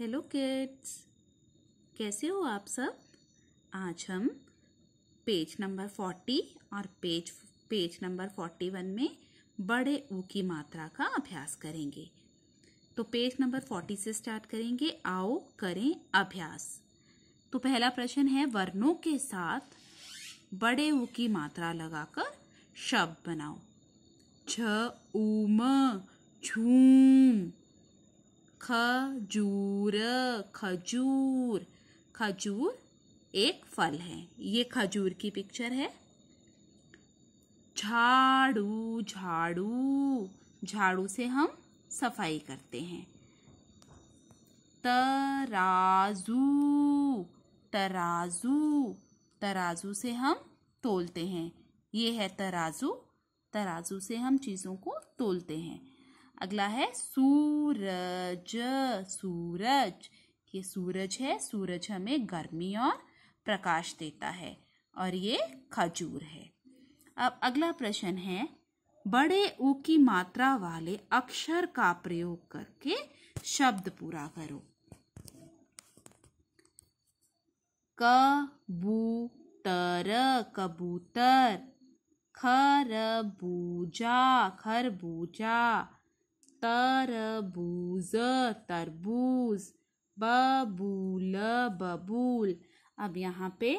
hello kids कैसे हो आप सब आज हम पेज नंबर फोर्टी और page page number forty one में बड़े ऊ की मात्रा का अभ्यास करेंगे तो पेज नंबर फोर्टी से स्टार्ट करेंगे आओ करें अभ्यास तो पहला प्रश्न है वर्णों के साथ बड़े ऊ की मात्रा लगाकर शब्द बनाओ छ ऊम झूम खजूर खजूर खजूर एक फल है ये खजूर की पिक्चर है झाड़ू झाड़ू झाड़ू से हम सफाई करते हैं तराजू तराजू तराजू से हम तोलते हैं ये है तराजू तराजू से हम चीज़ों को तोलते हैं अगला है सूरज सूरज ये सूरज है सूरज हमें गर्मी और प्रकाश देता है और ये खजूर है अब अगला प्रश्न है बड़े उ की मात्रा वाले अक्षर का प्रयोग करके शब्द पूरा करो कबूतर कबूतर खरबूजा खरबूजा तरबूज तरबूज बबूल बबूल अब यहाँ पे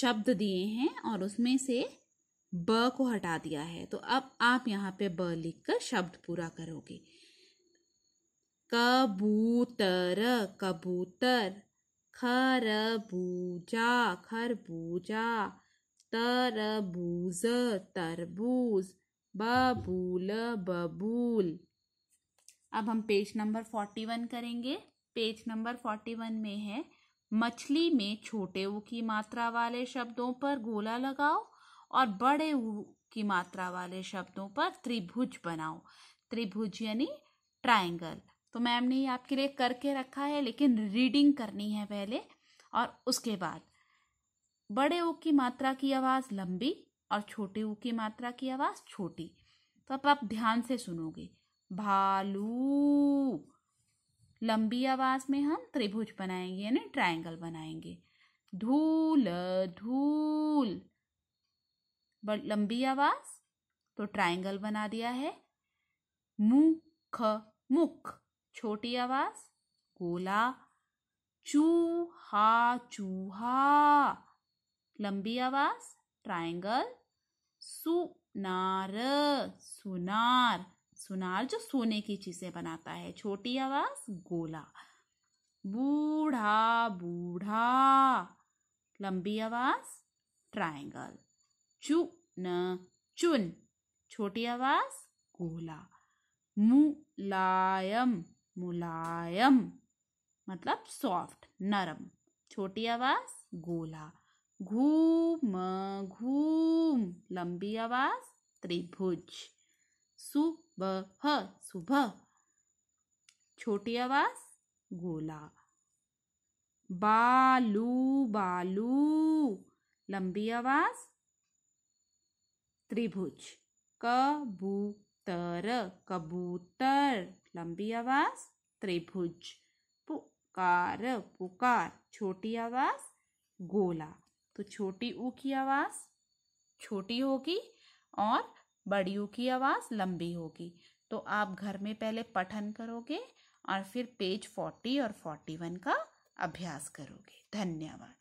शब्द दिए हैं और उसमें से ब को हटा दिया है तो अब आप यहाँ पे ब लिख कर शब्द पूरा करोगे कबूतर कबूतर खरबूजा खरबूजा तरबूज तरबूज बबूल बबूल अब हम पेज नंबर फोर्टी वन करेंगे पेज नंबर फोर्टी वन में है मछली में छोटे ऊ की मात्रा वाले शब्दों पर गोला लगाओ और बड़े ऊ की मात्रा वाले शब्दों पर त्रिभुज बनाओ त्रिभुज यानी ट्राइंगल तो मैम ने ये आपके लिए करके रखा है लेकिन रीडिंग करनी है पहले और उसके बाद बड़े ऊ की मात्रा की आवाज़ लंबी और छोटे ऊ की मात्रा की आवाज़ छोटी तो अब आप ध्यान से सुनोगे भालू लंबी आवाज़ में हम त्रिभुज बनाएंगे यानी ट्रायंगल बनाएंगे धूल धूल बड़ लंबी आवाज़ तो ट्रायंगल बना दिया है मुख मुख छोटी आवाज़ गोला चूहा चूहा लंबी आवाज़ ट्रायंगल सुनार सुनार सुनार जो सोने की चीजें बनाता है छोटी आवाज गोला बूढ़ा बूढ़ा लंबी आवाज ट्रायंगल चू न चुन छोटी आवाज गोला मुलायम मुलायम मतलब सॉफ्ट नरम छोटी आवाज गोला घूम घूम लंबी आवाज त्रिभुज सुबह सुबह छोटी आवाज गोला बालू बालू लंबी आवाज त्रिभुज कबूतर कबूतर लंबी आवाज त्रिभुज पुकार पुकार छोटी आवाज गोला तो छोटी ऊ की आवाज़ छोटी होगी और बड़ी ऊ की आवाज़ लंबी होगी तो आप घर में पहले पठन करोगे और फिर पेज फोर्टी और फोर्टी वन का अभ्यास करोगे धन्यवाद